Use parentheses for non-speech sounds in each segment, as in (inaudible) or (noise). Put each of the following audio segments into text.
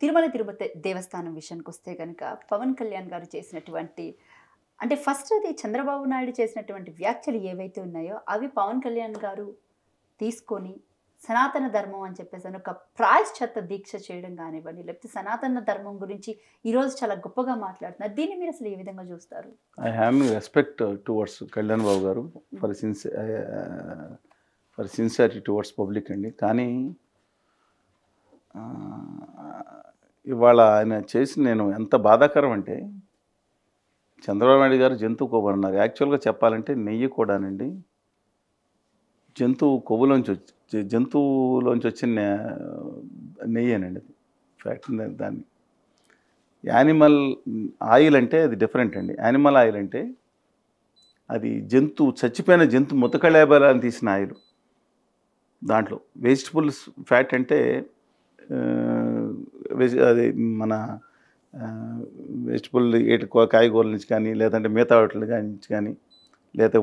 తిరుమల తిరుపతి దేవస్థానం విషయానికి వస్తే కనుక పవన్ కళ్యాణ్ గారు చేసినటువంటి అంటే ఫస్ట్ అది చంద్రబాబు నాయుడు చేసినటువంటి వ్యాఖ్యలు ఏవైతే ఉన్నాయో అవి పవన్ కళ్యాణ్ గారు తీసుకొని సనాతన ధర్మం అని చెప్పేసి అని ఒక ప్రాయశ్చత్త దీక్ష చేయడం కానివ్వండి లేకపోతే సనాతన ధర్మం గురించి ఈరోజు చాలా గొప్పగా మాట్లాడుతున్నారు దీన్ని మీరు అసలు ఏ విధంగా చూస్తారు I have respect towards Kalyan Babu గారు ఫర్ సిన్సి ఫర్ సిన్సియారిటీ టువర్డ్స్ పబ్లిక్ అండి కానీ uh, ఇవాళ ఆయన చేసి నేను ఎంత బాధాకరం అంటే చంద్రబాబు నాయుడు గారు జంతువు కొవ్వు అన్నారు యాక్చువల్గా చెప్పాలంటే నెయ్యి కూడానండి జంతువు కొవ్వులోంచి వచ్చి జంతువులోంచి వచ్చిన నెయ్యేనండి అది ఫ్యాక్ట్ దాన్ని యానిమల్ ఆయిల్ అంటే అది డిఫరెంట్ అండి యానిమల్ ఆయిల్ అంటే అది జంతు చచ్చిపోయిన జంతు ముతకళేబలాన్ని తీసిన ఆయిల్ దాంట్లో వెజిటబుల్స్ ఫ్యాట్ అంటే అది మన వెజిటబుల్ ఏటి కాయగూరల నుంచి కానీ లేదంటే మిగతా వాటి నుంచి కానీ లేదా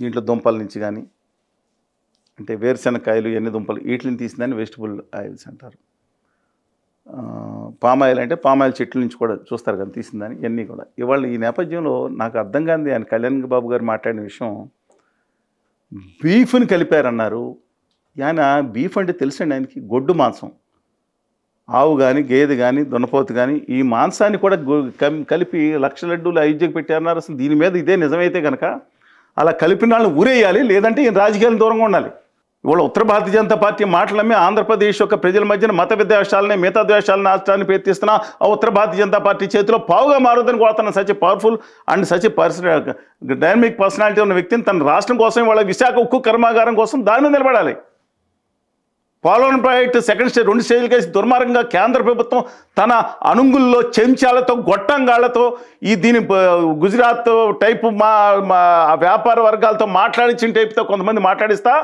దీంట్లో దుంపల నుంచి కానీ అంటే వేరుశెనకాయలు ఎన్ని దుంపలు వీటిని తీసిందని వెజిటబుల్ ఆయిల్స్ అంటారు పామాయిల్ అంటే పామాయిల్ చెట్ల నుంచి కూడా చూస్తారు కానీ తీసిందని ఇవన్నీ కూడా ఇవాళ ఈ నేపథ్యంలో నాకు అర్థం కాంది ఆయన కళ్యాణ్ బాబు గారు మాట్లాడిన విషయం బీఫ్ని కలిపారన్నారు ఆయన బీఫ్ అంటే తెలుసండి ఆయనకి గొడ్డు మాంసం ఆవు కానీ గేదె కానీ దున్నపోతు కానీ ఈ మాంసాన్ని కూడా కలిపి లక్ష లడ్డూలు అయోధ్యకు పెట్టారన్నారు అసలు దీని మీద ఇదే నిజమైతే కనుక అలా కలిపిన వాళ్ళని ఊరేయాలి లేదంటే ఈయన రాజకీయాలు దూరంగా ఉండాలి ఇవాళ ఉత్తర భారతీయ జనతా పార్టీ మాటలమ్మి ఆంధ్రప్రదేశ్ యొక్క ప్రజల మధ్యన మత విద్వేషాలని మిగతా ద్వేషాలను రాష్ట్రాన్ని ప్రయత్నిస్తున్న ఆ ఉత్తర భారతీయ జనతా పార్టీ చేతిలో పావుగా మారుదని కోరుతున్న such a powerful and such a person dynamic personality ఉన్న వ్యక్తిని తన రాష్ట్రం కోసం వాళ్ళ విశాఖ ఉక్కు కర్మాగారం కోసం దాని మీద నిలబడాలి పోలవరం ప్రాజెక్టు సెకండ్ స్టేజ్ రెండు స్టేజ్లు కలిసి దుర్మార్గంగా కేంద్ర ప్రభుత్వం తన అనుంగుల్లో చెంచాలతో గొట్టంగాళ్లతో ఈ దీని గుజరాత్ టైపు మా వ్యాపార వర్గాలతో మాట్లాడించిన టైప్తో కొంతమంది మాట్లాడిస్తా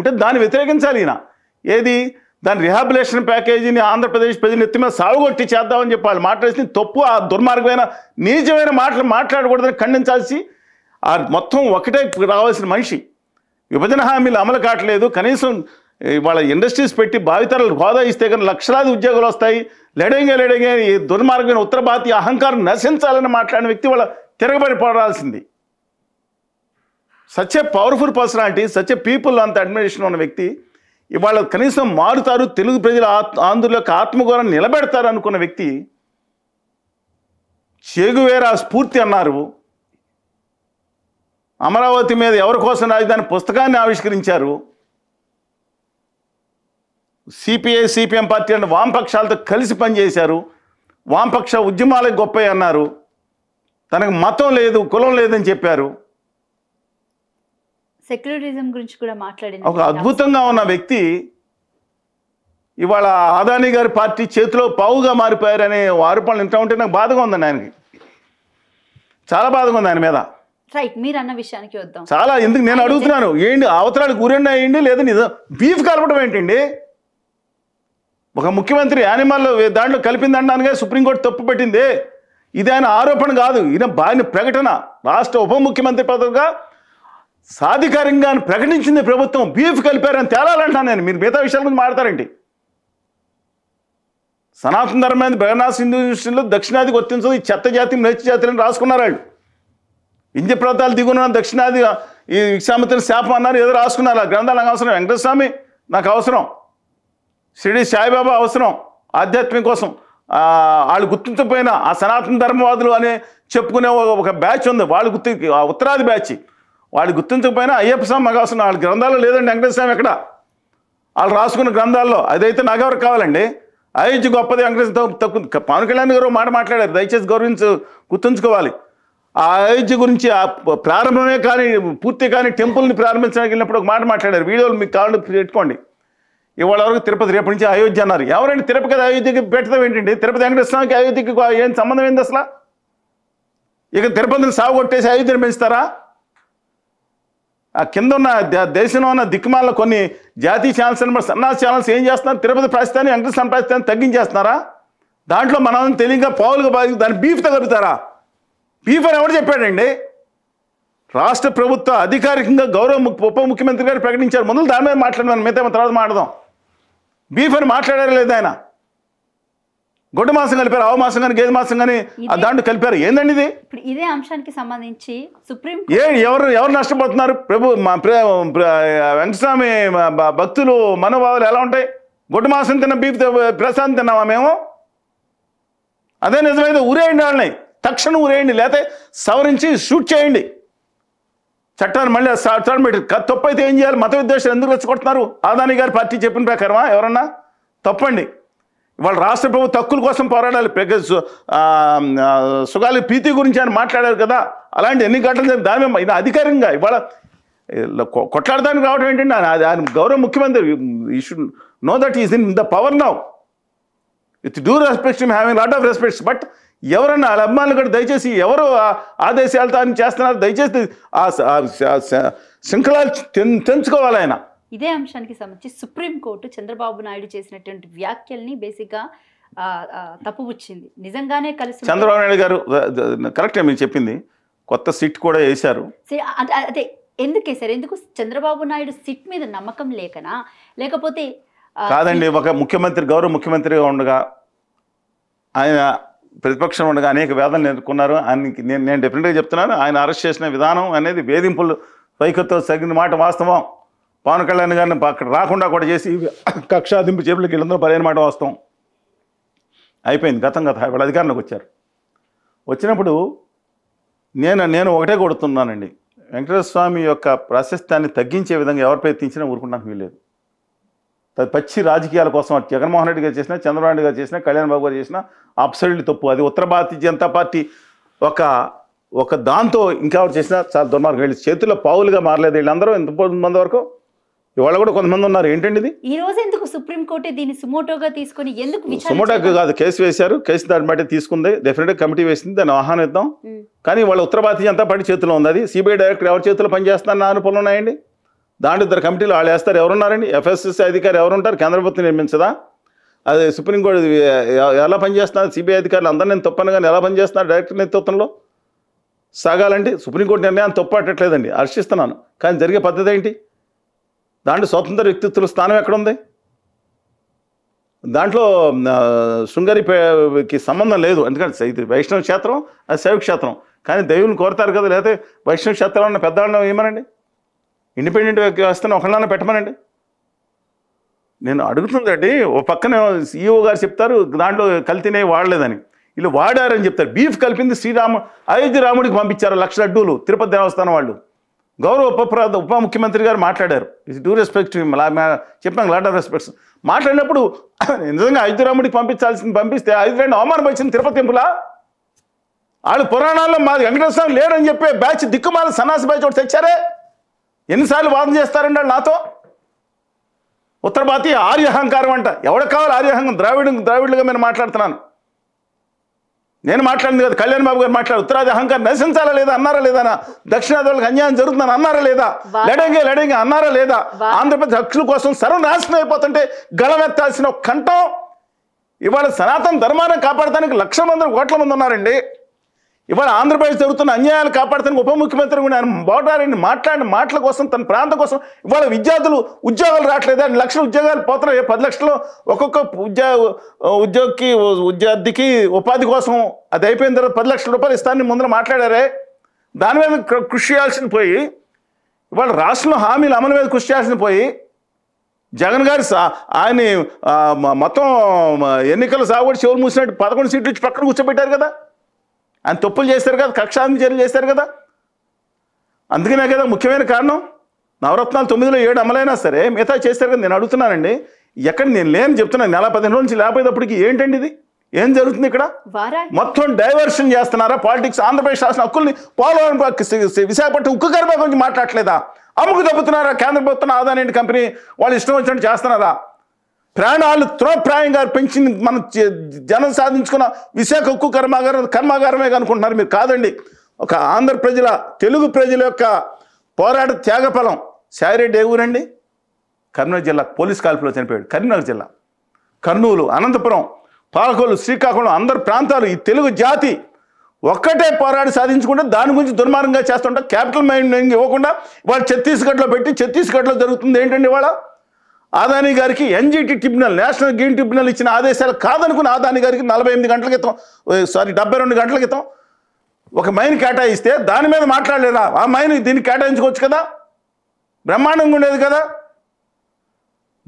ఉంటే దాన్ని వ్యతిరేకించాలి ఈయన ఏది దాని రిహాబిలేషన్ ప్యాకేజీని ఆంధ్రప్రదేశ్ ప్రజలు ఎత్తి మీద సాగుగొట్టి చేద్దామని చెప్పాలి మాట్లాడిన తప్పు ఆ దుర్మార్గమైన నీచమైన మాటలు మాట్లాడకూడదని ఖండించాల్సి ఆ మొత్తం ఒకటే రావాల్సిన మనిషి విభజన హామీలు అమలు కావట్లేదు కనీసం వాళ్ళ ఇండస్ట్రీస్ పెట్టి భావితరాలు హోదా ఇస్తే కానీ లక్షలాది ఉద్యోగాలు వస్తాయి లెడంగా లెడంగా ఈ దుర్మార్గమైన ఉత్తర భారతీయ అహంకారం నశించాలని మాట్లాడిన వ్యక్తి వాళ్ళ తిరగబడి పడాల్సింది such a powerful personality such a people అంత అడ్మినిస్ట్రేషన్ ఉన్న వ్యక్తి ఇవాళ కనీసం మారుతారు తెలుగు ప్రజల ఆంధ్రులకు ఆత్మగౌరవం నిలబెడతారు అనుకున్న వ్యక్తి చేగువేరా స్ఫూర్తి అన్నారు అమరావతి మీద ఎవరి కోసం రాజధాని పుస్తకాన్ని ఆవిష్కరించారు సిపిఐ సిపిఎం పార్టీ అంటే వామపక్షాలతో కలిసి పనిచేశారు వామపక్ష ఉద్యమాలకు గొప్ప అన్నారు తనకు మతం లేదు కులం లేదని చెప్పారు సెక్యులరిజం గురించి కూడా మాట్లాడింది ఒక అద్భుతంగా ఉన్న వ్యక్తి ఇవాళ ఆదాని గారి పార్టీ చేతిలో పావుగా మారిపోయారనే ఆరోపణలు ఇంత ఉంటే నాకు బాధగా ఉందండి ఆయనకి చాలా బాధగా ఉంది ఆయన మీద రైట్ మీరు అన్న విషయానికి వద్దాం చాలా ఎందుకు నేను అడుగుతున్నాను ఏంటి అవతరాలు గురి అయ్యండి లేదా నిజం బీఫ్ కలపడం ఏంటండి ఒక ముఖ్యమంత్రి యానిమల్ దాంట్లో అనగా సుప్రీంకోర్టు తప్పు పెట్టింది ఇది ఆయన ఆరోపణ కాదు ఈయన ఆయన ప్రకటన రాష్ట్ర ఉప ముఖ్యమంత్రి పదవిగా సాధికారంగా ప్రకటించింది ప్రభుత్వం బీఫ్ కలిపారని తేలాలంటాను నేను మీరు మిగతా విషయాల గురించి మాట్లాడతారండి సనాతన ధర్మమైన బెగనాస్ హిందూ దృష్టిలో దక్షిణాది గుర్తించదు ఈ చెత్త జాతి జాతి అని రాసుకున్నారు వాళ్ళు ఇంద్య ప్రాంతాలు దిగున్న దక్షిణాది ఈ విక్షామతిని శాపం అన్నారు ఏదో రాసుకున్నారు ఆ గ్రంథాలు నాకు అవసరం వెంకటస్వామి నాకు అవసరం షిరిడి సాయిబాబా అవసరం ఆధ్యాత్మిక కోసం వాళ్ళు గుర్తించకపోయినా ఆ సనాతన ధర్మవాదులు అనే చెప్పుకునే ఒక బ్యాచ్ ఉంది వాళ్ళు గుర్తి ఉత్తరాది బ్యాచ్ వాళ్ళు గుర్తించకపోయినా అయ్యప్ప స్వామి మగాసున్న వాళ్ళ గ్రంథాలు లేదండి వెంకటేశ్వర ఎక్కడ వాళ్ళు రాసుకున్న గ్రంథాల్లో అదైతే నాకెవరు కావాలండి అయోధ్య గొప్పది వెంకటేశ్వర తక్కువ పవన్ కళ్యాణ్ గారు మాట మాట్లాడారు దయచేసి గౌరవించు గుర్తుంచుకోవాలి ఆ అయోధ్య గురించి ఆ ప్రారంభమే కానీ పూర్తి కానీ టెంపుల్ని ప్రారంభించడానికి వెళ్ళినప్పుడు ఒక మాట మాట్లాడారు వీడియోలు మీకు కావాలంటే పెట్టుకోండి ఇవాళ వరకు తిరుపతి రేపు నుంచి అయోధ్య అన్నారు ఎవరండి తిరుపతి అయోధ్యకి పెట్టడం ఏంటండి తిరుపతి వెంకటేశ్వరానికి అయోధ్యకి ఏం సంబంధం ఏంది అసలు ఇక తిరుపతిని సాగుగొట్టేసి అయోధ్యను పెంచుతారా ఆ కింద ఉన్న దేశంలో ఉన్న దిక్కుమాల కొన్ని జాతీయ ఛానల్స్ అనమాట సన్నా ఛానల్స్ ఏం చేస్తున్నారు తిరుపతి ప్రాస్తాన్ని వెంకటేశ్వరం ప్రాస్తాన్ని తగ్గించేస్తున్నారా దాంట్లో మనం తెలియగా పావులుగా బాధ దాన్ని బీఫ్ తగ్గుతారా బీఫ్ అని ఎవరు చెప్పాడండి రాష్ట్ర ప్రభుత్వ అధికారికంగా గౌరవ ఉప ముఖ్యమంత్రి గారు ప్రకటించారు ముందు దాని మీద మాట్లాడదాం మిగతా తర్వాత మాట్లాడదాం బీఫ్ అని మాట్లాడారు లేదు ఆయన గొడ్డు మాసం కలిపారు ఆవు మాసం కానీ గేదె మాసం కానీ దాంట్లో కలిపారు ఏందండి ఇది ఇప్పుడు ఇదే అంశానికి సంబంధించి సుప్రీం ఏ ఎవరు ఎవరు నష్టపోతున్నారు ప్రభు వెంకటస్వామి భక్తులు మనోభావాలు ఎలా ఉంటాయి గొడ్డు మాసం తిన్న బీఫ్ ప్రశాంతి తిన్నామా మేము అదే నిజమైతే ఊరేయండి వాళ్ళని తక్షణం ఊరేయండి లేకపోతే సవరించి షూట్ చేయండి చట్టాన్ని మళ్ళీ చట్టం పెట్టి తప్పైతే ఏం చేయాలి మత విద్వేషాలు ఎందుకు రెచ్చగొడుతున్నారు ఆదాని గారి పార్టీ చెప్పిన ప్రకారమా ఎవరన్నా తప్పండి వాళ్ళు రాష్ట్ర ప్రభుత్వ తక్కువ కోసం పోరాడాలి సుగాలి ప్రీతి గురించి ఆయన మాట్లాడారు కదా అలాంటి ఎన్ని గంటలు దాని ఇది అధికారంగా ఇవాళ కొట్లాడడానికి రావడం ఏంటంటే ఆయన గౌరవ ముఖ్యమంత్రి he should know that is in the power now with due respect having lot of respects but ఎవరన్నా వాళ్ళ అభిమానులు కూడా దయచేసి ఎవరు ఆదేశాలు తాను చేస్తున్నారు దయచేసి ఆ శృంఖలాలు తెంచుకోవాలి ఆయన ఇదే అంశానికి సంబంధించి సుప్రీంకోర్టు చంద్రబాబు నాయుడు చేసినటువంటి వ్యాఖ్యల్ని బేసిక్గా తప్పు వచ్చింది నిజంగానే కలిసి చంద్రబాబు నాయుడు గారు కరెక్టే మీరు చెప్పింది కొత్త సిట్ కూడా వేశారు అదే ఎందుకే సార్ ఎందుకు చంద్రబాబు నాయుడు సిట్ మీద నమ్మకం లేకనా లేకపోతే కాదండి ఒక ముఖ్యమంత్రి గౌరవ ముఖ్యమంత్రిగా ఉండగా ఆయన ప్రతిపక్షం ఉండగా అనేక వేదనలు ఎదుర్కొన్నారు ఆయనకి నేను నేను డెఫినెట్గా చెప్తున్నాను ఆయన అరెస్ట్ చేసిన విధానం అనేది వేధింపులు వైఖరితో తగిన మాట వాస్తవం పవన్ కళ్యాణ్ గారిని అక్కడ రాకుండా కూడా చేసి కక్షాదింపు చేపలకి వెళ్ళిందో పదిహేను మాట వాస్తవం అయిపోయింది గతం గత వాళ్ళ అధికారంలోకి వచ్చారు వచ్చినప్పుడు నేను నేను ఒకటే కొడుతున్నానండి వెంకటేశ్వర స్వామి యొక్క ప్రాశస్త్యాన్ని తగ్గించే విధంగా ఎవరు ప్రయత్నించినా ఊరుకుంటానికి వీల్లేదు పచ్చి రాజకీయాల కోసం అటు జగన్మోహన్ రెడ్డి గారు చేసినా చంద్రబాబు నాయుడు గారు చేసినా కళ్యాణ్ బాబు గారు చేసినా అప్సైడ్లు తప్పు అది ఉత్తర భారతీయ జనతా పార్టీ ఒక ఒక దాంతో ఇంకా చేసినా చాలా దుర్మార్గం వెళ్ళి చేతుల్లో పావులుగా మారలేదు వీళ్ళందరూ మంది వరకు ఇవాళ కూడా కొంతమంది ఉన్నారు ఏంటండి ఇది ఈ రోజు ఎందుకు సుప్రీంకోర్టు దీన్ని సుమోటోగా తీసుకొని ఎందుకు సుమోటోగా కాదు కేసు వేశారు కేసు దాన్ని బట్టి తీసుకుంది డెఫినెట్గా కమిటీ వేసింది దాన్ని ఆహ్వానిద్దాం కానీ వాళ్ళ ఉత్తర భారతీయ జనతా పార్టీ చేతిలో ఉంది అది సిబిఐ డైరెక్టర్ ఎవరి చేతిలో పనిచేస్తున్నారు నా అనుకూలం ఉన్నాయండి దాంట్లో ఇద్దరు కమిటీలు వాళ్ళు వేస్తారు ఎవరున్నారండి ఎఫ్ఎస్ఎస్సీ అధికారి ఎవరుంటారు ప్రభుత్వం నిర్మించదా అది సుప్రీంకోర్టు ఎలా పనిచేస్తున్నారు సిబిఐ అధికారులు అందరూ నేను తప్పను కానీ ఎలా పనిచేస్తున్నారు డైరెక్టర్ నేతృత్వంలో సాగాలండి సుప్రీంకోర్టు నిర్ణయాన్ని అట్టట్లేదండి హర్షిస్తున్నాను కానీ జరిగే పద్ధతి ఏంటి దాంట్లో స్వతంత్ర వ్యక్తిత్వుల స్థానం ఎక్కడుంది దాంట్లో శృంగరికి సంబంధం లేదు ఎందుకంటే ఇది వైష్ణవ క్షేత్రం అది శైవ క్షేత్రం కానీ దైవుని కోరుతారు కదా లేకపోతే వైష్ణవ క్షేత్రం అన్న పెద్దవాళ్ళని ఏమనండి ఇండిపెండెంట్ వ్యవస్థను ఒకళ్ళన పెట్టమనండి నేను అడుగుతుందండి ఓ పక్కన సిఇఓ e గారు చెప్తారు దాంట్లో కల్తీనే వాడలేదని వీళ్ళు వాడారని చెప్తారు బీఫ్ కలిపింది శ్రీరామ అయోధ్య రాముడికి పంపించారు లక్ష లడ్డూలు తిరుపతి దేవస్థానం వాళ్ళు గౌరవ ఉప ఉప ముఖ్యమంత్రి గారు మాట్లాడారు ఇట్ డూ రెస్పెక్ట్ చెప్పాను లాట్ ఆఫ్ రెస్పెక్ట్స్ మాట్లాడినప్పుడు నిజంగా అయోధ్య రాముడికి పంపించాల్సింది పంపిస్తే అయోధ్య అవమానం వచ్చింది తిరుపతి ఎంపులా వాళ్ళు పురాణాల్లో మాది వెంకటేశ్వరం లేడని చెప్పే బ్యాచ్ దిక్కుమాల సన్నాసి బ్యాచ్ ఒకటి తెచ్చారే ఎన్నిసార్లు వాదన చేస్తారండి నాతో ఉత్తర భారతీయ ఆర్యహంకారం అంట ఎవరికి కావాలి ఆర్యహంకం ద్రావిడ ద్రావిడులుగా నేను మాట్లాడుతున్నాను నేను మాట్లాడింది కదా కళ్యాణ్ బాబు గారు మాట్లాడు ఉత్తరాది అహంకారం నశించాలా లేదా అన్నారా లేదా దక్షిణాది వాళ్ళకి అన్యాయం జరుగుతుందని అన్నారా లేదా లడంగే లడంగే అన్నారా లేదా ఆంధ్రప్రదేశ్ హక్కుల కోసం సర్వనాశనం అయిపోతుంటే గళమెత్తాల్సిన కంఠం ఇవాళ సనాతన ధర్మాన్ని కాపాడటానికి లక్షల మంది కోట్ల మంది ఉన్నారండి ఇవాళ ఆంధ్రప్రదేశ్ జరుగుతున్న అన్యాయాలు కాపాడుతానికి ఉప ముఖ్యమంత్రి కూడా ఆయన బోటారిని మాట్లాడిన మాటల కోసం తన ప్రాంతం కోసం ఇవాళ విద్యార్థులు ఉద్యోగాలు రావట్లేదు అని లక్షల ఉద్యోగాలు పోతున్నాయి పది లక్షలు ఒక్కొక్క ఉద్యో ఉద్యోగికి ఉద్యార్థికి ఉపాధి కోసం అది అయిపోయిన తర్వాత పది లక్షల రూపాయలు ఇస్తానని ముందర మాట్లాడారే దాని మీద కృషి చేయాల్సిన పోయి ఇవాళ రాష్ట్రంలో హామీలు అమలు మీద కృషి చేయాల్సిన పోయి జగన్ సా ఆయన మొత్తం ఎన్నికల సాగుబడి చెవులు మూసినట్టు పదకొండు సీట్లు ఇచ్చి పక్కన కూర్చోబెట్టారు కదా ఆయన తప్పులు చేశారు కదా కక్షాన్ని చర్యలు చేశారు కదా అందుకనే కదా ముఖ్యమైన కారణం నవరత్నాలు తొమ్మిదిలో ఏడు అమలైనా సరే మిగతా చేశారు కదా నేను అడుగుతున్నానండి ఎక్కడ నేను లేని చెప్తున్నాను నెల పదిహేను రోజుల నుంచి లేకపోయేటప్పటికి ఏంటండి ఇది ఏం జరుగుతుంది ఇక్కడ మొత్తం డైవర్షన్ చేస్తున్నారా పాలిటిక్స్ ఆంధ్రప్రదేశ్ రాష్ట్ర హక్కుల్ని పోలవరం విశాఖపట్నం ఉక్కు గర్భ గురించి మాట్లాడలేదా అమ్ముకు దప్పుతున్నారా కేంద్ర ప్రభుత్వం ఆదాయం కంపెనీ వాళ్ళు ఇష్టం వచ్చినట్టు చేస్తున్నారా ప్రాణాలు త్రోప్రాయంగా పెంచి మన జనం సాధించుకున్న విశాఖ ఉక్కు కర్మాగారం కర్మాగారమే అనుకుంటున్నారు మీరు కాదండి ఒక ఆంధ్ర ప్రజల తెలుగు ప్రజల యొక్క పోరాట త్యాగఫలం శారెడ్డి ఏ ఊరండి కర్నూలు జిల్లా పోలీస్ కాల్పులో చనిపోయాడు కరీంనగర్ జిల్లా కర్నూలు అనంతపురం పాలకోలు శ్రీకాకుళం అందరు ప్రాంతాలు ఈ తెలుగు జాతి ఒక్కటే పోరాడి సాధించుకుంటే దాని గురించి దుర్మార్గంగా చేస్తుంటాం క్యాపిటల్ మైండ్ ఇవ్వకుండా వాళ్ళు ఛత్తీస్గఢ్లో పెట్టి ఛత్తీస్గఢ్లో జరుగుతుంది ఏంటండి వాళ్ళ ఆదాని గారికి NGT tribunal national green tribunal ఇచ్చిన ఆదేశాలు కాదనుకున్న ఆదాని గారికి నలభై ఎనిమిది గంటల క్రితం సారీ డెబ్బై రెండు గంటల క్రితం ఒక మైన్ కేటాయిస్తే దాని మీద మాట్లాడలేదా ఆ మైన్ దీన్ని కేటాయించుకోవచ్చు కదా బ్రహ్మాండంగా ఉండేది కదా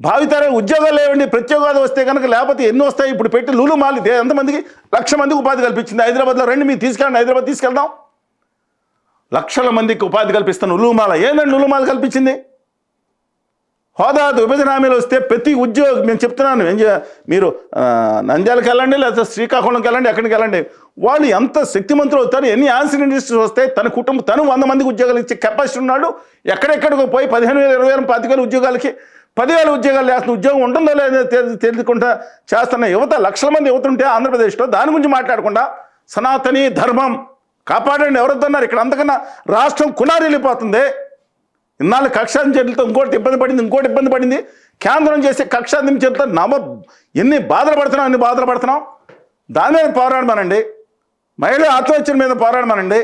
భావితరే ఉద్యోగాలు లేవండి ప్రత్యేకవాదం వస్తే కనుక లేకపోతే ఎన్ని వస్తాయి ఇప్పుడు పెట్టి లూలు మాలి ఎంతమందికి లక్ష మందికి ఉపాధి కల్పించింది హైదరాబాద్లో రెండు మీరు తీసుకెళ్ళండి హైదరాబాద్ తీసుకెళ్దాం లక్షల మందికి ఉపాధి కల్పిస్తాను ఉలుమాల ఏందండి ఉలుమాల కల్పించింది హోదా విభజన హామీలు వస్తే ప్రతి ఉద్యోగం మేము చెప్తున్నాను ఏం మీరు నంద్యాలకు వెళ్ళండి లేకపోతే శ్రీకాకుళంకి వెళ్ళండి ఎక్కడికి వెళ్ళండి వాళ్ళు ఎంత శక్తిమంతులు అవుతారు ఎన్ని ఆన్సర్ ఇండస్ట్రీస్ వస్తాయి తన కుటుంబం తను వంద మందికి ఉద్యోగాలు ఇచ్చే కెపాసిటీ ఉన్నాడు ఎక్కడెక్కడికి పోయి పదిహేను వేల ఇరవై వేల పాతిక వేల ఉద్యోగాలకి పదివేల ఉద్యోగాలు లేస్తున్న ఉద్యోగం ఉంటుందో లేదో తెలియకుండా చేస్తున్న యువత లక్షల మంది యువత ఉంటే ఆంధ్రప్రదేశ్లో దాని గురించి మాట్లాడకుండా సనాతని ధర్మం కాపాడండి ఎవరొద్దన్నారు ఇక్కడ అంతకన్నా రాష్ట్రం వెళ్ళిపోతుంది ఇన్నాళ్ళు కక్ష చర్యలతో ఇంకోటి ఇబ్బంది పడింది ఇంకోటి ఇబ్బంది పడింది కేంద్రం చేసే కక్ష చర్యలతో నమ ఎన్ని బాధలు పడుతున్నాం అన్ని బాధలు పడుతున్నాం దాని మీద పోరాడమనండి మహిళ ఆత్మహత్యల మీద పోరాడమనండి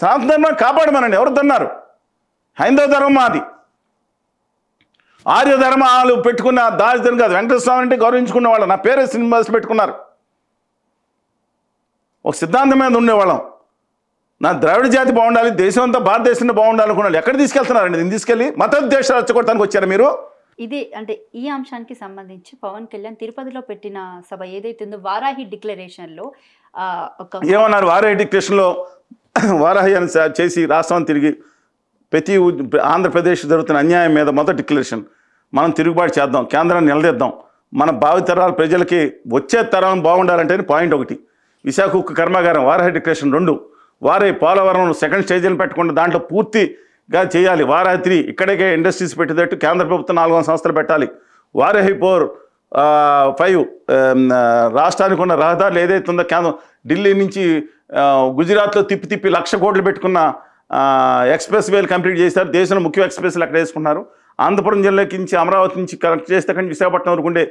సనాతన ధర్మాన్ని కాపాడమనండి ఎవరు తిన్నారు హైందవ ధర్మం మాది ఆర్య ధర్మాలు పెట్టుకున్న దారిద్రం కాదు వెంకటస్వామి అంటే గౌరవించుకున్న వాళ్ళు నా పేరే శ్రీనివాసులు పెట్టుకున్నారు ఒక సిద్ధాంతం మీద ఉండేవాళ్ళం నా ద్రావిడ జాతి బాగుండాలి దేశం అంతా భారతదేశంలో బాగుండాలనుకున్నాడు ఎక్కడ తీసుకెళ్తున్నారండి నేను తీసుకెళ్ళి మతోద్దేశ రచ్చగొట్టడానికి వచ్చారు మీరు ఇది అంటే ఈ అంశానికి సంబంధించి పవన్ కళ్యాణ్ తిరుపతిలో పెట్టిన సభ ఏదైతే ఉందో వారాహి డిక్లరేషన్లో ఒక ఏమన్నారు వారాహి డిక్లరేషన్లో (coughs) వారాహి అని చేసి రాష్ట్రం తిరిగి ప్రతి ఆంధ్రప్రదేశ్ జరుగుతున్న అన్యాయం మీద మొదటి డిక్లరేషన్ మనం తిరుగుబాటు చేద్దాం కేంద్రాన్ని నిలదీద్దాం మన భావితరాల ప్రజలకి వచ్చే తరం బాగుండాలంటే పాయింట్ ఒకటి విశాఖ కర్మాగారం వారాహి డిక్లరేషన్ రెండు వారే పోలవరం సెకండ్ స్టేజీని పెట్టకుండా దాంట్లో పూర్తిగా చేయాలి వారాత్రి ఇక్కడికే ఇండస్ట్రీస్ పెట్టేటట్టు కేంద్ర ప్రభుత్వం నాలుగు సంస్థలు పెట్టాలి వారే ఫోర్ ఫైవ్ రాష్ట్రానికి ఉన్న రహదారులు ఏదైతే ఉందో కేంద్రం ఢిల్లీ నుంచి గుజరాత్లో తిప్పి తిప్పి లక్ష కోట్లు పెట్టుకున్న ఎక్స్ప్రెస్ వేలు కంప్లీట్ చేశారు దేశంలో ముఖ్య ఎక్స్ప్రెస్లు అక్కడ వేసుకున్నారు అనంతపురం జిల్లాకి నుంచి అమరావతి నుంచి కనెక్ట్ చేస్తే కానీ విశాఖపట్నం వరకు ఉండే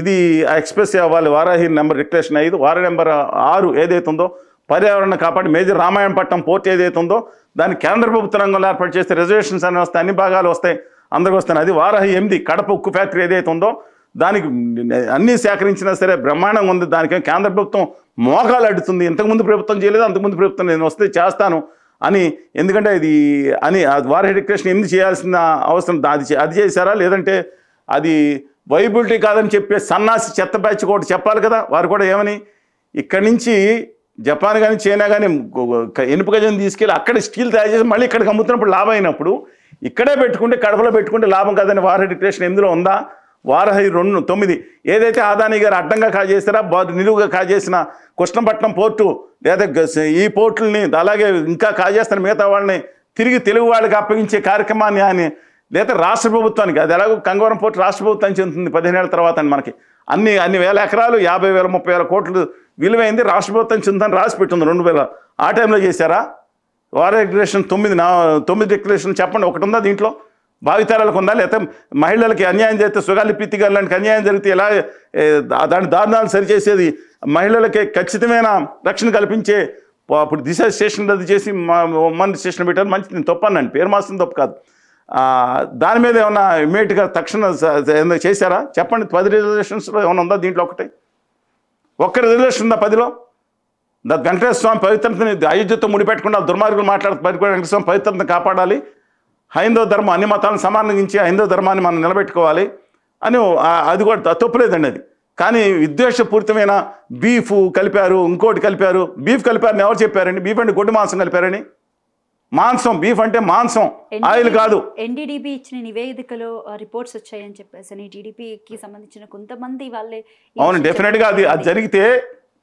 ఇది ఎక్స్ప్రెస్ అవ్వాలి వారాహి నెంబర్ రిక్వెస్ట్ ఐదు వారా నెంబర్ ఆరు ఏదైతే ఉందో పర్యావరణ కాపాడి మేజర్ రామాయణపట్నం పోర్ట్ ఏదైతే ఉందో దాన్ని కేంద్ర ప్రభుత్వ రంగంలో ఏర్పాటు చేస్తే రిజర్వేషన్స్ అని వస్తాయి అన్ని భాగాలు వస్తాయి అందరికి వస్తాయి అది వారాహి ఎనిమిది కడప ఉక్కు ఫ్యాక్టరీ ఏదైతే ఉందో దానికి అన్నీ సేకరించినా సరే బ్రహ్మాండంగా ఉంది దానికి కేంద్ర ప్రభుత్వం మోకాలు అడుతుంది ఇంతకుముందు ప్రభుత్వం చేయలేదు అంతకుముందు ప్రభుత్వం నేను వస్తే చేస్తాను అని ఎందుకంటే ఇది అని వారి డిక్రేషన్ ఎందుకు చేయాల్సిన అవసరం అది అది చేశారా లేదంటే అది వైబిలిటీ కాదని చెప్పే సన్నాసి చెత్త బ్యాచ్ కూడా చెప్పాలి కదా వారు కూడా ఏమని ఇక్కడి నుంచి జపాన్ కానీ చైనా కానీ ఇనుప గజం తీసుకెళ్ళి అక్కడ స్టీల్ తయారు చేసి మళ్ళీ ఇక్కడికి అమ్ముతున్నప్పుడు లాభం అయినప్పుడు ఇక్కడే పెట్టుకుంటే కడపలో పెట్టుకుంటే లాభం కాదని వార డిక్లరేషన్ ఎందులో ఉందా వారహి రెండు తొమ్మిది ఏదైతే ఆదాని గారు అడ్డంగా కాజేస్తారా నిలువుగా కాజేసిన కృష్ణపట్నం పోర్టు లేదా ఈ పోర్టుల్ని అలాగే ఇంకా కాజేస్తున్న మిగతా వాళ్ళని తిరిగి తెలుగు వాళ్ళకి అప్పగించే కార్యక్రమాన్ని అని లేదా రాష్ట్ర ప్రభుత్వానికి అది ఎలాగో కంగవరం పోర్టు రాష్ట్ర ప్రభుత్వానికి చెందుతుంది ఏళ్ళ తర్వాత మనకి అన్ని అన్ని వేల ఎకరాలు యాభై వేల ముప్పై వేల కోట్లు విలువైంది రాష్ట్ర ప్రభుత్వం చింతన రాసి పెట్టింది రెండు వేల ఆ టైంలో చేశారా వార డిక్లరేషన్ తొమ్మిది నా తొమ్మిది డిక్లరేషన్ చెప్పండి ఒకటి ఉందా దీంట్లో భావితరాలకు ఉందా లేకపోతే మహిళలకి అన్యాయం చేస్తే సుగాలి ప్రీతి లాంటి అన్యాయం జరిగితే ఎలా దాని దారుణాలు సరిచేసేది మహిళలకి ఖచ్చితమైన రక్షణ కల్పించే అప్పుడు దిశ స్టేషన్ రద్దు చేసి మన స్టేషన్ పెట్టారు మంచి నేను తప్పన్నాను పేరు మార్చిన తప్పు కాదు దాని మీద ఏమన్నా ఇమీడియట్గా తక్షణ చేశారా చెప్పండి పది రిజర్వేషన్స్లో ఏమైనా ఉందా దీంట్లో ఒకటే ఒక్క రిలేషన్ ఉందా పదిలో వెంకటేశ్వర స్వామి పవిత్రతని అయోధ్యతో ముడిపెట్టకుండా దుర్మార్గులు మాట్లాడుతూ వెంకటేశ్వర స్వామి పవిత్రతను కాపాడాలి హైందవ ధర్మం అన్ని మతాలను సమానంగించి హైందవ ధర్మాన్ని మనం నిలబెట్టుకోవాలి అని అది కూడా తప్పులేదండి అది కానీ విద్వేషపూరితమైన బీఫ్ కలిపారు ఇంకోటి కలిపారు బీఫ్ కలిపారని ఎవరు చెప్పారండి బీఫ్ అండి గొడ్డు మాంసం కలిపారని మాంసం బీఫ్ అంటే మాంసం ఆయిల్ కాదు ఎన్డీడీపీ ఇచ్చిన నివేదికలో రిపోర్ట్స్ వచ్చాయని చెప్పేసి టీడీపీకి సంబంధించిన కొంతమంది వాళ్ళే అవును డెఫినెట్గా అది అది జరిగితే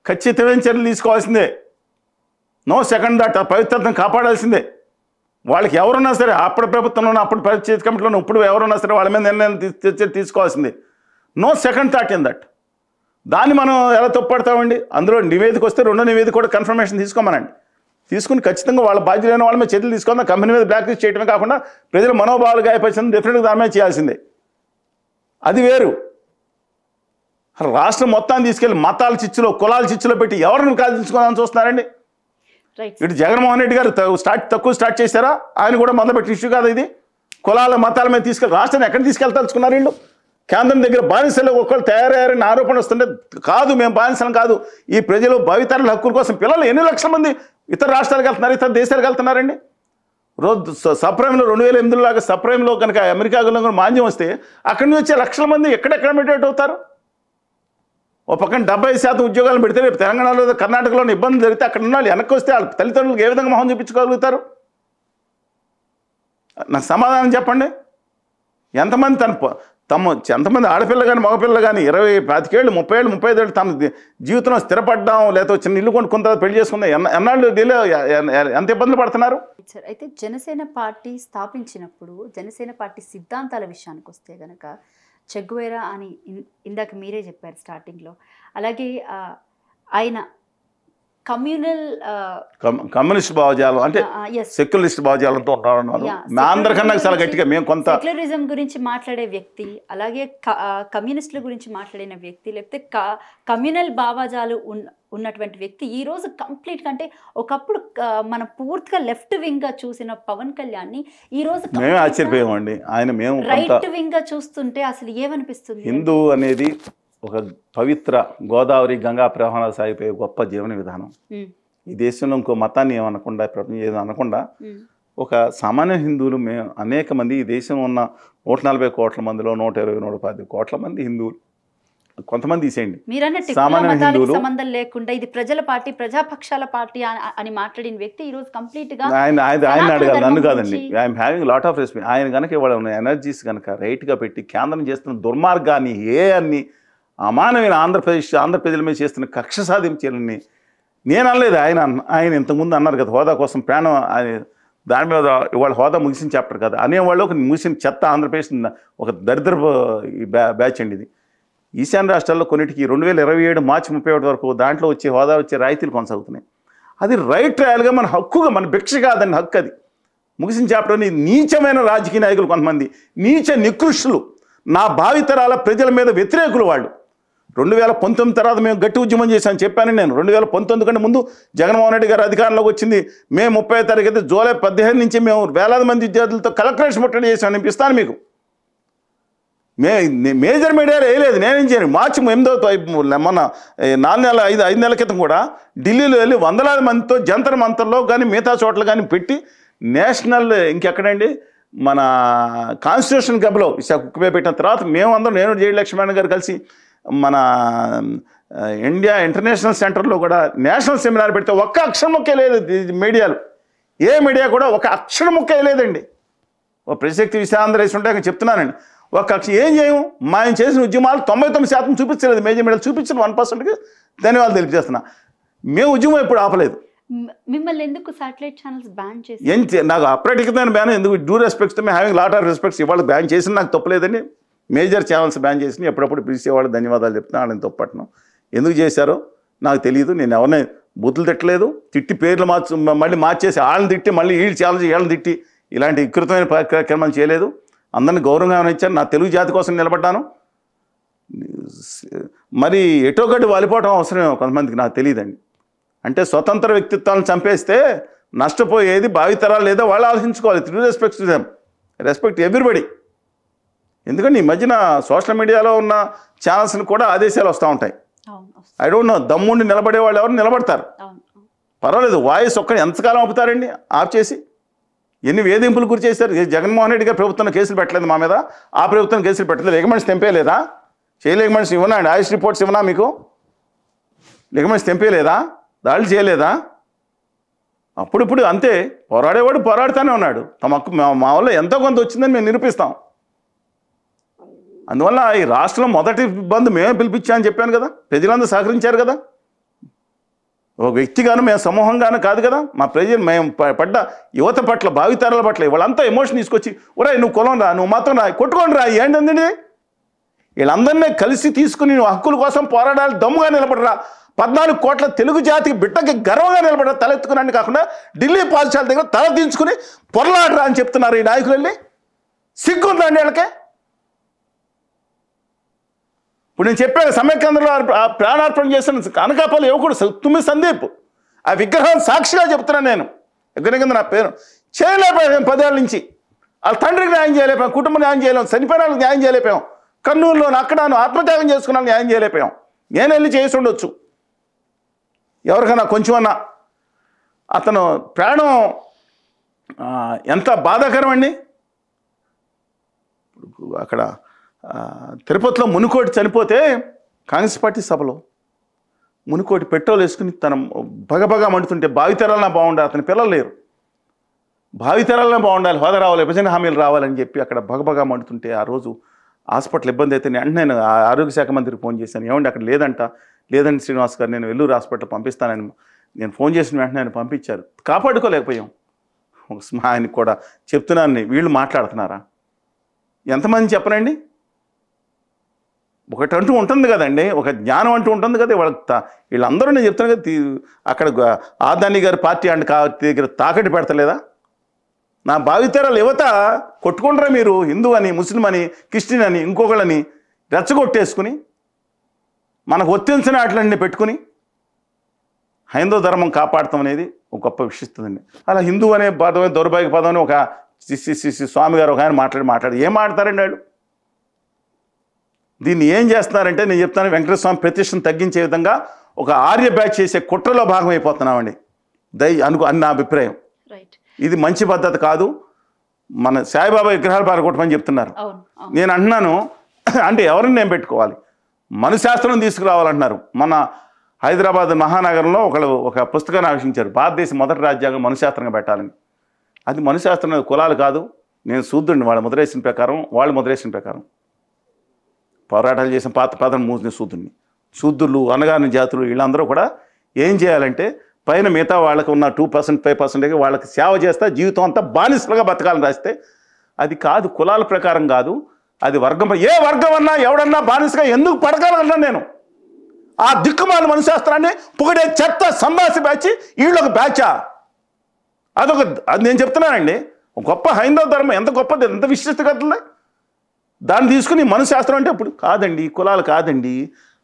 ఖచ్చితమైన చర్యలు తీసుకోవాల్సిందే నో సెకండ్ దాట్ పవిత్రతను కాపాడాల్సిందే వాళ్ళకి ఎవరున్నా సరే అప్పుడు ప్రభుత్వంలో అప్పుడు పరిచయ కమిటీలో ఇప్పుడు ఎవరున్నా సరే వాళ్ళ మీద నిర్ణయం తీసుకోవాల్సిందే no second thought in that దాన్ని మనం ఎలా తప్పుపడతామండి అందులో నివేదిక వస్తే రెండో నివేదిక కూడా కన్ఫర్మేషన్ తీసుకోమనండి తీసుకుని ఖచ్చితంగా వాళ్ళ బాధ్యత లేని వాళ్ళ మీద చర్యలు తీసుకుందాం కంపెనీ మీద బ్లాక్ లిస్ట్ చేయడమే కాకుండా ప్రజల మనోభావాలు గాయపరిచిన డెఫినెట్గా దాని మీద చేయాల్సిందే అది వేరు రాష్ట్రం మొత్తాన్ని తీసుకెళ్లి మతాల చిచ్చులో కులాల చిచ్చులో పెట్టి ఎవరిని కాల్చుకోవాలని చూస్తున్నారండి ఇటు జగన్మోహన్ రెడ్డి గారు స్టార్ట్ తక్కువ స్టార్ట్ చేశారా ఆయన కూడా పెట్టి ఇష్యూ కాదు ఇది కులాల మతాల మీద తీసుకెళ్ళి రాష్ట్రాన్ని ఎక్కడ తీసుకెళ్తాల్చుకున్నారు వీళ్ళు కేంద్రం దగ్గర బానిసలు ఒక్కళ్ళు తయారయ్యారని ఆరోపణ వస్తుంటే కాదు మేము బానిసలం కాదు ఈ ప్రజలు భవితరాల హక్కుల కోసం పిల్లలు ఎన్ని లక్షల మంది ఇతర రాష్ట్రాలకు వెళ్తున్నారు ఇతర దేశాలకు వెళ్తున్నారండి రోజు సప్రైమ్లో రెండు వేల ఎనిమిదిలో లాగా సప్రైమ్లో కనుక అమెరికా కనుక మాంద్యం వస్తే అక్కడి నుంచి వచ్చే లక్షల మంది ఎక్కడెక్కడ మిటేట్ అవుతారు ఒక పక్కన డెబ్బై శాతం ఉద్యోగాలు పెడితే రేపు తెలంగాణలో కర్ణాటకలో ఇబ్బంది జరిగితే అక్కడ ఉన్న వాళ్ళు వెనక్కి వస్తే వాళ్ళ తల్లిదండ్రులకు ఏ విధంగా మొహం చూపించుకోగలుగుతారు నాకు సమాధానం చెప్పండి ఎంతమంది తన తమ ఎంతమంది ఆడపిల్ల కానీ మగపిల్ల కానీ ఇరవై పాతికేళ్ళు ముప్పై ఏళ్ళు ముప్పై ఐదేళ్ళు తమ జీవితంలో స్థిరపడ్డాం లేకపోతే చిన్న ఇల్లు కొనుక్కున్న పెళ్లి చేసుకుందాం ఎన్న ఎన్నాళ్ళు డిలే ఎంత ఇబ్బందులు పడుతున్నారు సార్ అయితే జనసేన పార్టీ స్థాపించినప్పుడు జనసేన పార్టీ సిద్ధాంతాల విషయానికి వస్తే గనక చెగ్వేరా అని ఇందాక మీరే చెప్పారు స్టార్టింగ్లో అలాగే ఆయన కమ్యూనల్ కమ్యూనిస్ట్ భావజాలం అంటే సెక్యులరిస్ట్ భావజాలంతో ఉంటారన్నారు అందరికన్నా చాలా గట్టిగా మేము కొంత సెక్యులరిజం గురించి మాట్లాడే వ్యక్తి అలాగే కమ్యూనిస్టుల గురించి మాట్లాడిన వ్యక్తి లేకపోతే కమ్యూనల్ భావజాలు ఉన్నటువంటి వ్యక్తి ఈరోజు కంప్లీట్ అంటే ఒకప్పుడు మనం పూర్తిగా లెఫ్ట్ వింగ్ గా చూసిన పవన్ కళ్యాణ్ని ఈరోజు మేము ఆశ్చర్యపోయామండి ఆయన మేము రైట్ వింగ్ గా చూస్తుంటే అసలు ఏమనిపిస్తుంది హిందూ అనేది ఒక పవిత్ర గోదావరి గంగా ప్రవాహాలు సాగిపోయే గొప్ప జీవన విధానం ఈ దేశంలో ఇంకో మతాన్ని ఏమనకుండా ప్రపంచం అనకుండా ఒక సామాన్య హిందువులు మేము అనేక మంది ఈ దేశం ఉన్న నూట నలభై కోట్ల మందిలో నూట ఇరవై నూట పది కోట్ల మంది హిందువులు కొంతమంది తీసేయండి సామాన్య హిందువులు సంబంధం లేకుండా ఇది ప్రజల పార్టీ ప్రజాపక్షాల పార్టీ అని మాట్లాడిన వ్యక్తి ఈ రోజు కంప్లీట్ గా ఆయన ఆయన అడగాలి నన్ను కాదండి I'm having lot of respect ఆయన కనుక ఇవాళ ఉన్న ఎనర్జీస్ కనుక రైట్ గా పెట్టి కేంద్రం చేస్తున్న దుర్మార్గాన్ని ఏ అన్ని అమానమైన ఆంధ్రప్రదేశ్ ఆంధ్రప్రదేశ్ మీద చేస్తున్న కక్ష సాధించాలని నేను అనలేదు ఆయన ఆయన ఇంతకుముందు అన్నారు కదా హోదా కోసం ప్రాణం దాని మీద ఇవాళ హోదా ముగిసిన చాప్టర్ కదా అనేవాళ్ళు ఒక ముగిసిన చెత్త ఆంధ్రప్రదేశ్ ఒక దరిద్ర బ్యాచ్ అండి ఇది ఈశాన్య రాష్ట్రాల్లో కొన్నిటికి రెండు వేల ఇరవై ఏడు మార్చి ముప్పై ఒకటి వరకు దాంట్లో వచ్చే హోదా వచ్చే రాయితీలు కొనసాగుతున్నాయి అది రైట్ ట్రయల్గా మన హక్కుగా మన భిక్ష కాదని హక్కు అది ముగిసిన చాప్టర్ని నీచమైన రాజకీయ నాయకులు కొంతమంది నీచ నికృష్టులు నా భావితరాల ప్రజల మీద వ్యతిరేకులు వాళ్ళు రెండు వేల పంతొమ్మిది తర్వాత మేము గట్టి ఉద్యమం చేశాను చెప్పాను నేను రెండు వేల పంతొమ్మిది కంటే ముందు జగన్మోహన్ రెడ్డి గారు అధికారంలోకి వచ్చింది మే ముప్పై తారీఖు అయితే జూలై పదిహేను నుంచి మేము వేలాది మంది విద్యార్థులతో కలెక్టరేషన్ ముట్టడి చేశాను అనిపిస్తాను ఇస్తాను మీకు మే మేజర్ మీడియా వేయలేదు నేనేం చేయను మార్చి ఎనిమిదో మొన్న నాలుగు నెలల ఐదు ఐదు నెలల క్రితం కూడా ఢిల్లీలో వెళ్ళి వందలాది మందితో జంతర్ మంతర్లో కానీ మిగతా చోట్ల కానీ పెట్టి నేషనల్ ఇంకెక్కడండి మన కాన్స్టిట్యూషన్ గబ్బలో విశాఖ పెట్టిన తర్వాత మేమందరం నేను జేడి గారు కలిసి మన ఇండియా ఇంటర్నేషనల్ సెంటర్లో కూడా నేషనల్ సెమినార్ పెడితే ఒక్క అక్షరం లేదు మీడియాలు ఏ మీడియా కూడా ఒక అక్షరం ముక్కే లేదండి ఒక ప్రశక్తి విషయాంధ్ర వేసి ఉంటే చెప్తున్నానండి ఒక అక్షరం ఏం చేయం మా చేసిన ఉద్యమాలు తొంభై తొమ్మిది శాతం చూపించలేదు మేజర్ మీడియాలు చూపించిన వన్ పర్సెంట్కి ధన్యవాదాలు తెలియజేస్తున్నా మేము ఉద్యమం ఎప్పుడు ఆపలేదు మిమ్మల్ని ఎందుకు శాటిలైట్ ఛానల్స్ బ్యాన్ చేసి నాకు అప్రటికమైన బ్యాన్ ఎందుకు డ్యూ రెస్పెక్ట్స్ మేము హ్యావింగ్ లాట్ ఆఫ్ రెస్పెక్ట్స్ ఇవాళ బ్యాన్ చేసిన నాకు తప్పలేదండి మేజర్ ఛానల్స్ బ్యాన్ చేసినా ఎప్పుడప్పుడు పిలిచేవాళ్ళు ధన్యవాదాలు చెప్తున్నా వాళ్ళని తప్పట్నం ఎందుకు చేశారో నాకు తెలియదు నేను ఎవరిని బుద్ధులు తిట్టలేదు తిట్టి పేర్లు మార్చు మళ్ళీ మార్చేసి వాళ్ళని తిట్టి మళ్ళీ వీళ్ళు ఛానల్స్ వీళ్ళని తిట్టి ఇలాంటి వికృతమైన కార్యక్రమాలు చేయలేదు అందరిని గౌరవంగా ఇచ్చాను నా తెలుగు జాతి కోసం నిలబడ్డాను మరి ఎటోగడ్డు వాలిపోవడం అవసరమేమో కొంతమందికి నాకు తెలియదండి అంటే స్వతంత్ర వ్యక్తిత్వాలను చంపేస్తే నష్టపోయేది భావితరాలు లేదా వాళ్ళు ఆలోచించుకోవాలి three respect to them respect everybody ఎందుకంటే ఈ మధ్యన సోషల్ మీడియాలో ఉన్న ఛానల్స్ని కూడా ఆదేశాలు వస్తూ ఉంటాయి ఐ డోంట్ నో దమ్ముండి నిలబడే వాళ్ళు ఎవరు నిలబడతారు పర్వాలేదు వాయిస్ ఒక్కడి ఎంతకాలం ఆపుతారండి ఆఫ్ చేసి ఎన్ని వేధింపులు గురి చేశారు జగన్మోహన్ రెడ్డి గారు ప్రభుత్వం కేసులు పెట్టలేదు మా మీద ఆ ప్రభుత్వం కేసులు పెట్టలేదు లిగమెంట్స్ తెంపేయలేదా మనిషి ఇవ్వనా అండి ఆయుష్ రిపోర్ట్స్ ఇవ్వనా మీకు లిగమెంట్స్ తెంపేయలేదా దాడులు చేయలేదా అప్పుడిప్పుడు అంతే పోరాడేవాడు పోరాడుతూనే ఉన్నాడు తమ మా వల్ల ఎంతో కొంత వచ్చిందని మేము నిరూపిస్తాం అందువల్ల ఈ రాష్ట్రం మొదటి బంద్ మేమే పిలిపించామని చెప్పాను కదా ప్రజలందరూ సహకరించారు కదా ఒక వ్యక్తిగాను మేము సమూహంగాను కాదు కదా మా ప్రజలు మేము పడ్డ యువత పట్ల భావితరాల పట్ల వాళ్ళంతా ఎమోషన్ తీసుకొచ్చి ఒరే నువ్వు కులం రా నువ్వు మాత్రం రా కొట్టుకోండి రా ఏంటండి వీళ్ళందరినీ కలిసి తీసుకుని నువ్వు హక్కుల కోసం పోరాడాలి దమ్ముగా నిలబడరా పద్నాలుగు కోట్ల తెలుగు జాతికి బిడ్డకి గర్వంగా నిలబడ తలెత్తుకున్నాను కాకుండా ఢిల్లీ పాఠశాల దగ్గర తల దించుకుని పొరలాడరా అని చెప్తున్నారు ఈ నాయకులన్నీ సిగ్గుందండి వీళ్ళకే ఇప్పుడు నేను చెప్పాను సమ్యక్రంద్రలో ప్రాణార్పణ చేసిన అనకాపల్లి కూడా తుమ్మి సందీప్ ఆ విగ్రహం సాక్షిగా చెప్తున్నాను నేను కింద నా పేరు చేయలేకపోయాం పదేళ్ళ నుంచి వాళ్ళ తండ్రికి న్యాయం చేయలేపాం కుటుంబం న్యాయం చేయలేము చనిపోయిన వాళ్ళకి న్యాయం చేయలేపాం కర్నూలులో అక్కడ ఆత్మత్యాగం చేసుకున్నాను న్యాయం చేయలేపాం నేను వెళ్ళి చేసి ఉండొచ్చు ఎవరికైనా కొంచెమన్నా అతను ప్రాణం ఎంత బాధాకరం అండి అక్కడ తిరుపతిలో మునుకోటి చనిపోతే కాంగ్రెస్ పార్టీ సభలో మునుకోటి పెట్రోల్ వేసుకుని తన బగబగా మండుతుంటే భావితరాలన బాగుండాలి అతని పిల్లలు లేరు భావితరాలన బాగుండాలి హోదా రావాలి విభజన హామీలు రావాలని చెప్పి అక్కడ బగబగా మండుతుంటే ఆ రోజు హాస్పిటల్ ఇబ్బంది అయితే నేను నేను ఆరోగ్య శాఖ మంత్రికి ఫోన్ చేశాను ఏమండి అక్కడ లేదంట లేదండి శ్రీనివాస్ గారు నేను వెల్లూరు హాస్పిటల్ పంపిస్తానని నేను ఫోన్ చేసిన వెంటనే ఆయన పంపించారు కాపాడుకోలేకపోయాం ఆయనకు కూడా చెప్తున్నాను వీళ్ళు మాట్లాడుతున్నారా ఎంతమంది చెప్పనండి ఒకటి అంటూ ఉంటుంది కదండి ఒక జ్ఞానం అంటూ ఉంటుంది కదా వాళ్ళకి వీళ్ళందరూ నేను చెప్తాను కదా అక్కడ ఆదాని గారి పార్టీ అండ్ దగ్గర తాకట్టు పెడతలేదా నా భావితరాలు యువత కొట్టుకుంటారా మీరు హిందూ అని ముస్లిం అని క్రిస్టియన్ అని ఇంకొకళ్ళని రెచ్చగొట్టేసుకుని మనకు ఒత్తించిన వాటిలన్నీ పెట్టుకుని హైందవ ధర్మం కాపాడటం అనేది ఒక గొప్ప విశిస్తుందండి అలా హిందూ అనే పదం దౌర్భాగ్య పదం అని ఒక స్వామి గారు ఒక ఆయన మాట్లాడి మాట్లాడి ఏం మాట్లాడండి వాళ్ళు దీన్ని ఏం చేస్తున్నారంటే నేను చెప్తాను వెంకటేశ్వర స్వామి ప్రతిష్టను తగ్గించే విధంగా ఒక ఆర్య బ్యాచ్ చేసే కుట్రలో భాగం అయిపోతున్నామండి దయ అనుకు అని నా అభిప్రాయం ఇది మంచి పద్ధతి కాదు మన సాయిబాబా విగ్రహాలు పారగొట్టమని చెప్తున్నారు నేను అంటున్నాను (clears throat) అంటే ఎవరిని నేను పెట్టుకోవాలి మన శాస్త్రం తీసుకురావాలంటున్నారు మన హైదరాబాద్ మహానగరంలో ఒకళ్ళు ఒక పుస్తకాన్ని ఆవిషించారు భారతదేశం మొదటి రాజ్యాంగం మనుశాస్త్రంగా పెట్టాలని అది మనుశాస్త్రం కులాలు కాదు నేను శూద్రుడిని వాళ్ళ ముద్రేసిన ప్రకారం వాళ్ళు ముద్రేసిన ప్రకారం పోరాటాలు చేసిన పాత పాత్ర మూసిన శూద్రుని శూద్రులు అనగాని జాతులు వీళ్ళందరూ కూడా ఏం చేయాలంటే పైన మిగతా వాళ్ళకి ఉన్న టూ పర్సెంట్ ఫైవ్ పర్సెంట్ వాళ్ళకి సేవ చేస్తే జీవితం అంతా బానిసలుగా బతకాలని రాస్తే అది కాదు కులాల ప్రకారం కాదు అది వర్గం ఏ వర్గం అన్నా ఎవడన్నా బానిసగా ఎందుకు పడగలన్నా నేను ఆ దిక్కుమాల మనుశాస్త్రాన్ని పొగిడే చెత్త సంభాష బ్యాచ్ ఒక బ్యాచా అదొక అది నేను చెప్తున్నానండి గొప్ప హైందవ ధర్మం ఎంత గొప్పది ఎంత విశిష్టగతుంది దాన్ని తీసుకుని మనశ్శాస్త్రం అంటే అప్పుడు కాదండి కులాలు కాదండి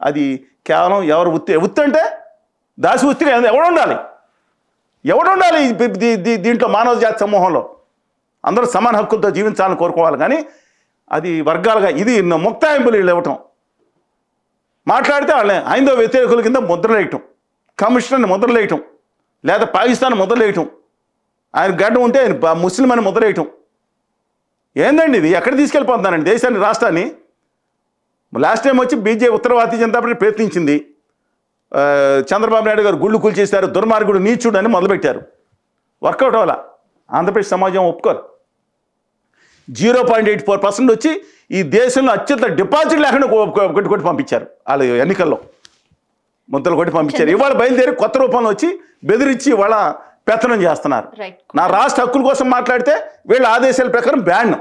అది కేవలం ఎవరు ఉత్తి ఉత్తి అంటే దాసి ఉత్తిగా ఎవడు ఉండాలి ఎవడు ఉండాలి దీంట్లో మానవ జాతి సమూహంలో అందరూ సమాన హక్కులతో జీవించాలని కోరుకోవాలి కానీ అది వర్గాలుగా ఇది ముక్తాయింపులు వీళ్ళు ఇవ్వటం మాట్లాడితే వాళ్ళని హైందవ వ్యతిరేకుల కింద ముద్రలేయటం కమిషనర్ని ముద్రలేయటం లేదా పాకిస్తాన్ ముద్రలేయటం ఆయన గడ్డ ఉంటే ఆయన ముస్లిం అని ముద్రలేయటం ఏందండి ఇది ఎక్కడ తీసుకెళ్ళిపోతున్నానండి దేశాన్ని రాష్ట్రాన్ని లాస్ట్ టైం వచ్చి బీజేపీ ఉత్తర భారతీయ జనతా పార్టీ ప్రయత్నించింది చంద్రబాబు నాయుడు గారు గుళ్ళు కూల్చేశారు దుర్మార్గుడు నీచుడు అని మొదలుపెట్టారు వర్కౌట్ అవ్వాల ఆంధ్రప్రదేశ్ సమాజం ఒప్పుకోరు zero point eight four percent వచ్చి ఈ దేశంలో అత్యంత డిపాజిట్ లేకుండా కొట్టి కొట్టి పంపించారు వాళ్ళ ఎన్నికల్లో ముద్దలు కొట్టి పంపించారు ఇవాళ బయలుదేరి కొత్త రూపంలో వచ్చి బెదిరించి వాళ్ళ పెత్తనం చేస్తున్నారు నా రాష్ట్ర హక్కుల కోసం మాట్లాడితే వీళ్ళ ఆదేశాల ప్రకారం బ్యాన్